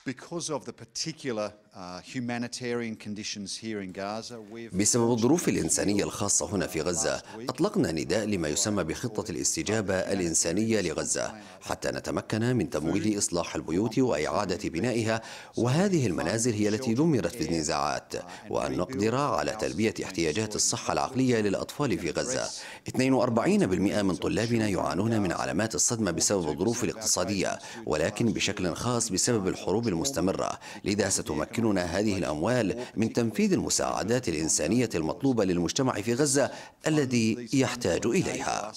Uh, بسبب الظروف الإنسانية الخاصة هنا في غزة أطلقنا نداء لما يسمى بخطة الاستجابة الإنسانية لغزة حتى نتمكن من تمويل إصلاح البيوت وإعادة بنائها وهذه المنازل هي التي دمرت في النزاعات uh, وأن نقدر على تلبية احتياجات الصحة العقلية للأطفال في غزة 42% من طلابنا يعانون من علامات الصدمة بسبب الظروف الاقتصادية ولكن بشكل خاص بسبب الحروب المستمرة لذا ستمكننا هذه الأموال من تنفيذ المساعدات الإنسانية المطلوبة للمجتمع في غزة الذي يحتاج إليها